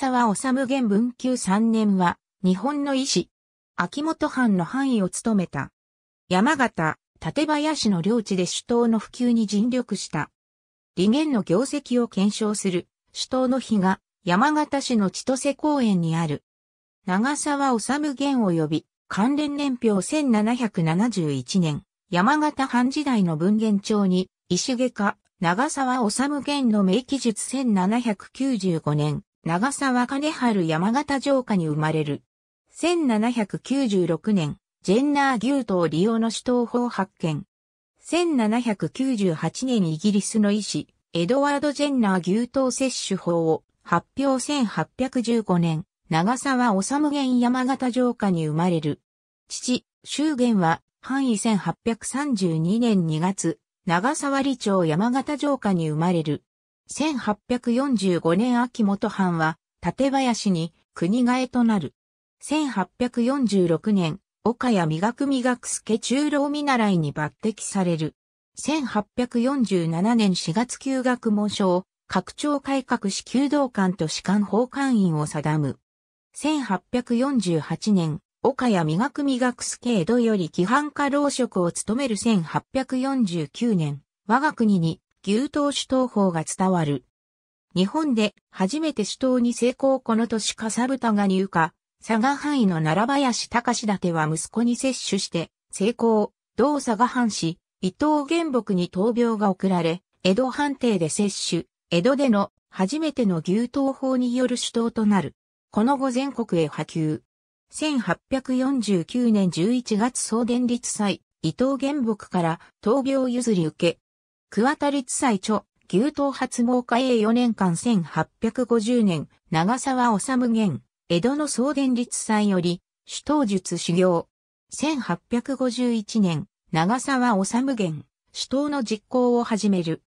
沢治元文久3年は、日本の医師、秋元藩の範囲を務めた。山形、館林の領地で首都の普及に尽力した。理源の業績を検証する、首都の日が、山形市の千歳公園にある。長沢治元及び、関連年表1771年、山形藩時代の文言帳に、石下科、長沢治元の名記述1795年、長沢金春山形城下に生まれる。1796年、ジェンナー牛刀利用の首闘法発見。1798年イギリスの医師、エドワード・ジェンナー牛刀摂取法を発表1815年、長沢治元山形城下に生まれる。父、修元は、範囲1832年2月、長沢里町山形城下に生まれる。1845年秋元藩は、館林に国替えとなる。1846年、岡谷磨く磨く助中老見習いに抜擢される。1847年4月休学門賞、拡張改革士弓道官と士官法官員を定む。1848年、岡谷磨く磨く助江戸より規範家老職を務める1849年、我が国に牛刀主刀法が伝わる。日本で初めて主刀に成功この年かさぶたが入荷、佐賀藩医の奈良林隆立は息子に摂取して成功、同佐賀藩士、伊藤玄木に闘病が送られ、江戸藩邸で摂取、江戸での初めての牛刀法による主刀となる。この後全国へ波及。1849年11月総伝立祭、伊藤玄木から闘病譲り受け、桑田立祭著、牛刀発毛家永4年間1850年、長沢治元、江戸の総伝立祭より、首刀術修行。1851年、長沢治元、首刀の実行を始める。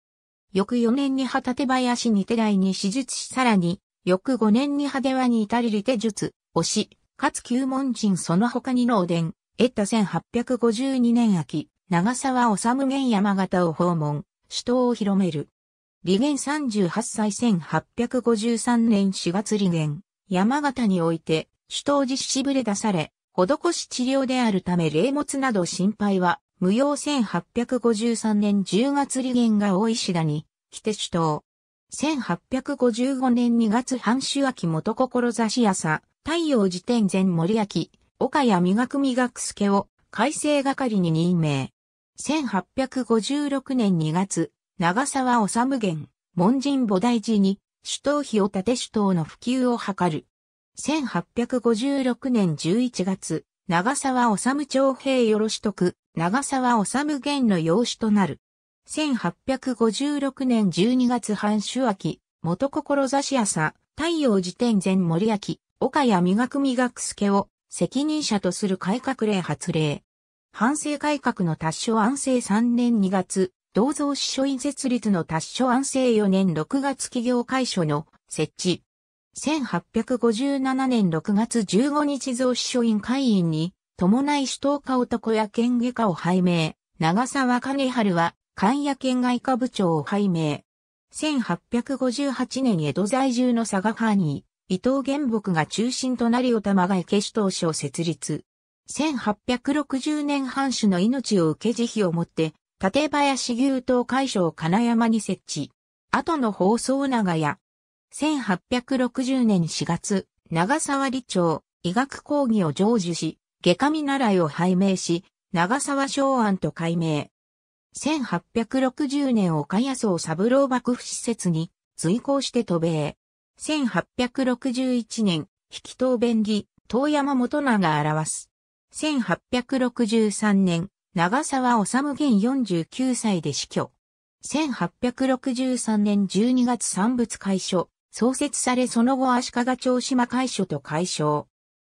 翌4年に旗手林に手台に手術しさらに、翌5年に派手輪に至りり手術、推し、かつ旧門人その他に能伝、得た1852年秋、長沢治元山形を訪問。首都を広める。利元38歳1853年4月利元、山形において、首都実施ぶれ出され、施し治療であるため霊物など心配は、無用1853年10月利元が大石田に、来て首都。1855年2月半周秋元志朝、太陽辞典前森明、岡谷磨く磨く助を、改正係に任命。1856年2月、長沢治元、門人菩提寺に、首都費を建て首都の普及を図る。1856年11月、長沢治長平よろしとく、長沢治元の養子となる。1856年12月半周秋、元志朝、太陽寺天前森明、岡谷磨く磨く助を責任者とする改革令発令。反省改革の達所安政3年2月、銅像支所院設立の達所安政4年6月企業会所の設置。1857年6月15日蔵支所院会員に、伴い首都岡男や県外科を拝命。長沢兼春は、関野県外科部長を拝命。1858年江戸在住の佐賀藩に、伊藤玄木が中心となりお玉が池首都書を設立。1860年藩主の命を受け慈悲をもって、立林牛刀海所を金山に設置。後の放送長屋。1860年4月、長沢理長、医学講義を成就し、外科見習いを拝命し、長沢昭安と改名。1860年岡谷荘三郎幕府施設に随行して渡米。1861年、引き当弁義、遠山元長表す。1863年、長沢治元49歳で死去。1863年12月産物会所、創設されその後足利町島会所と解消。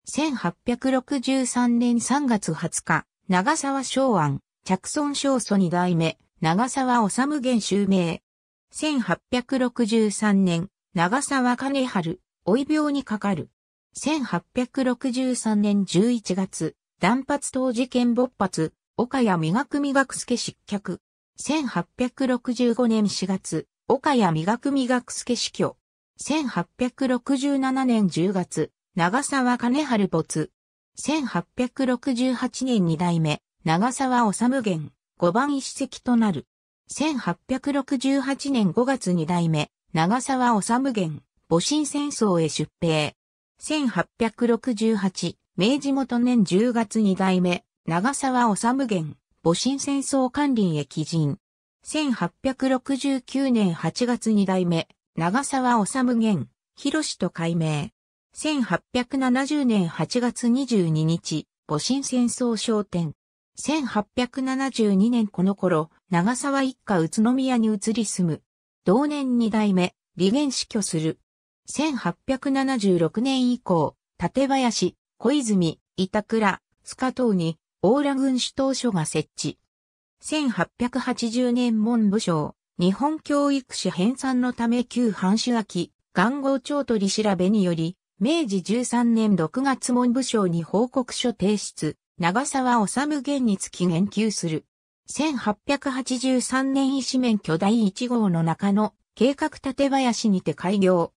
1863年3月20日、長沢昭安、着村少祖二代目、長沢治元襲名。1863年、長沢金春、老い病にかかる。1863年11月、断髪当事件勃発、岡谷磨く磨く助失脚。1865年4月、岡谷磨く磨く助死去。1867年10月、長沢金春没。1868年二代目、長沢治元、五番一席となる。1868年5月二代目、長沢治元、戊辰戦争へ出兵。1868、明治元年10月2代目、長沢治元、戊辰戦争管理へ起人。1869年8月2代目、長沢治元、広氏と改名。1870年8月22日、戊辰戦争商店。1872年この頃、長沢一家宇都宮に移り住む。同年二代目、利元死去する。1876年以降、立林、小泉、板倉、塚等に、大良軍首頭所が設置。1880年文部省、日本教育史編纂のため旧藩主秋、元号庁取り調べにより、明治13年6月文部省に報告書提出、長沢治現につき言及する。1883年医師免許第1号の中野、計画立林にて開業。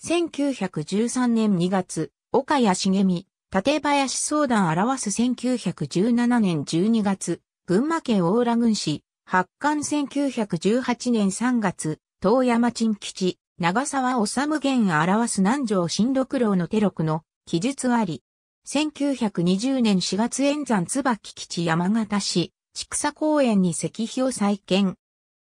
1913年2月、岡谷茂美、縦林相談表す1917年12月、群馬県大浦郡市、発刊1918年3月、遠山鎮吉、長沢治源表す南条新六郎の手録の記述あり、1920年4月演山椿基地山形市、畜草公園に石碑を再建。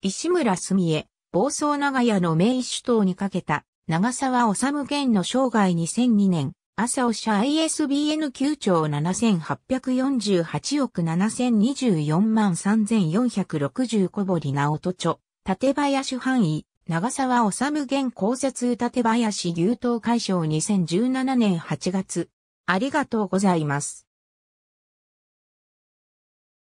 石村澄江、房総長屋の名手等にかけた長沢治源の生涯2002年朝おしゃ ISBN 9兆7848億7024万3 4 6 0小堀直人著、ち立林範囲、長沢治現公設立林牛刀解消2017年8月。ありがとうございます。